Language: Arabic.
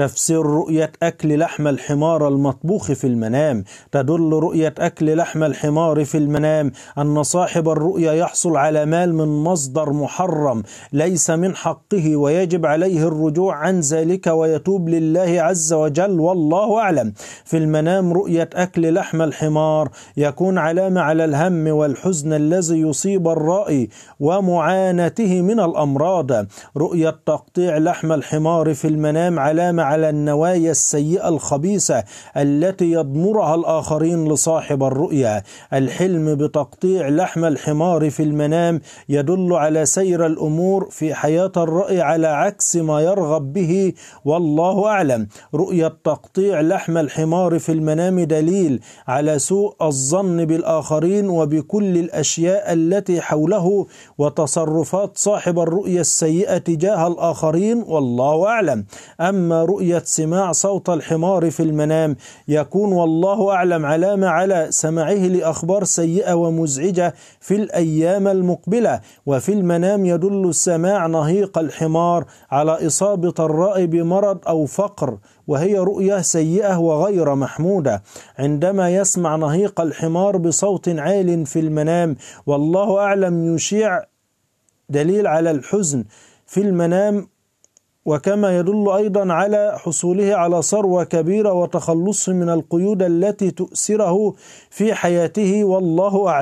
تفسير رؤية أكل لحم الحمار المطبوخ في المنام تدل رؤية أكل لحم الحمار في المنام أن صاحب الرؤية يحصل على مال من مصدر محرم ليس من حقه ويجب عليه الرجوع عن ذلك ويتوب لله عز وجل والله أعلم في المنام رؤية أكل لحم الحمار يكون علامة على الهم والحزن الذي يصيب الرائي ومعانته من الأمراض رؤية تقطيع لحم الحمار في المنام علامة على النوايا السيئة الخبيثة التي يضمرها الآخرين لصاحب الرؤيا الحلم بتقطيع لحم الحمار في المنام يدل على سير الأمور في حياة الرأي على عكس ما يرغب به والله أعلم رؤية تقطيع لحم الحمار في المنام دليل على سوء الظن بالآخرين وبكل الأشياء التي حوله وتصرفات صاحب الرؤيا السيئة تجاه الآخرين والله أعلم أما رؤية سماع صوت الحمار في المنام يكون والله أعلم علامة على سماعه لأخبار سيئة ومزعجة في الأيام المقبلة وفي المنام يدل سماع نهيق الحمار على إصابة الرأي بمرض أو فقر وهي رؤية سيئة وغير محمودة عندما يسمع نهيق الحمار بصوت عال في المنام والله أعلم يشيع دليل على الحزن في المنام وكما يدل أيضا على حصوله على ثروة كبيرة وتخلصه من القيود التي تؤسره في حياته والله أعلم